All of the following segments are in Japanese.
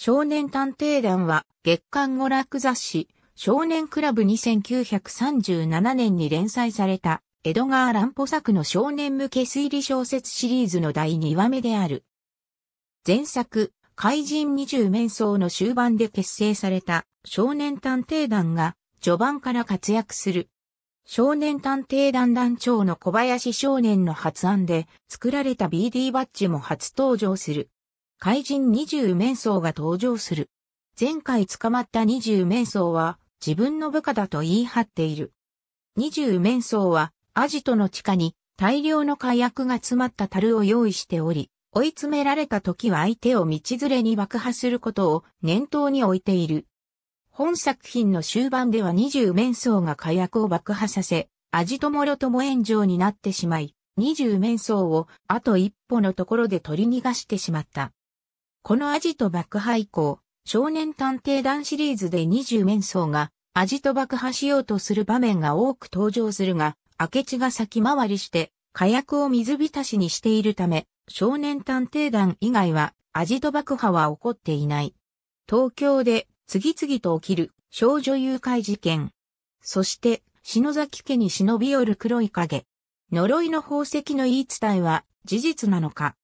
少年探偵団は月刊娯楽雑誌少年クラブ2937年に連載された江戸川乱歩作の少年向け推理小説シリーズの第2話目である。前作、怪人20面相の終盤で結成された少年探偵団が序盤から活躍する。少年探偵団団長の小林少年の発案で作られた BD バッジも初登場する。怪人二十面相が登場する。前回捕まった二十面相は自分の部下だと言い張っている。二十面相はアジトの地下に大量の火薬が詰まった樽を用意しており、追い詰められた時は相手を道連れに爆破することを念頭に置いている。本作品の終盤では二十面相が火薬を爆破させ、アジトもろとも炎上になってしまい、二十面相をあと一歩のところで取り逃がしてしまった。このアジト爆破以降、少年探偵団シリーズで20面相がアジト爆破しようとする場面が多く登場するが、明智が先回りして火薬を水浸しにしているため、少年探偵団以外はアジト爆破は起こっていない。東京で次々と起きる少女誘拐事件。そして、篠崎家に忍び寄る黒い影。呪いの宝石の言い伝えは事実なのか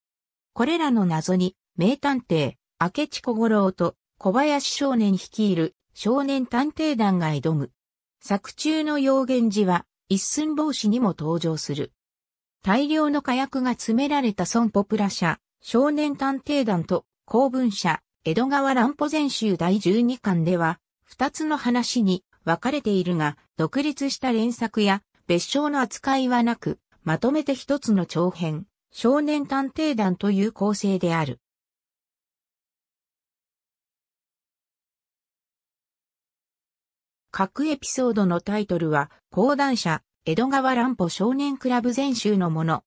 これらの謎に名探偵、明智小五郎と小林少年率いる少年探偵団が挑む。作中の要言寺は一寸帽子にも登場する。大量の火薬が詰められたソンポプラ社、少年探偵団と公文社、江戸川乱歩全集第12巻では、二つの話に分かれているが、独立した連作や別称の扱いはなく、まとめて一つの長編、少年探偵団という構成である。各エピソードのタイトルは、講談社、江戸川乱歩少年クラブ全集のもの。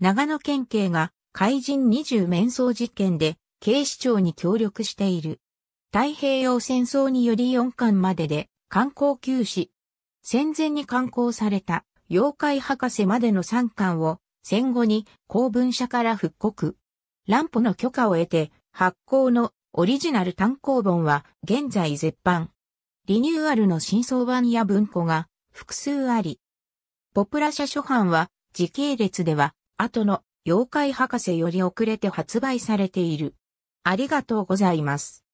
長野県警が、怪人20面相事件で、警視庁に協力している。太平洋戦争により4巻までで、観光休止。戦前に刊行された、妖怪博士までの3巻を、戦後に公文社から復刻。乱歩の許可を得て、発行のオリジナル単行本は現在絶版。リニューアルの新装版や文庫が複数あり、ポプラ社初版は時系列では後の妖怪博士より遅れて発売されている。ありがとうございます。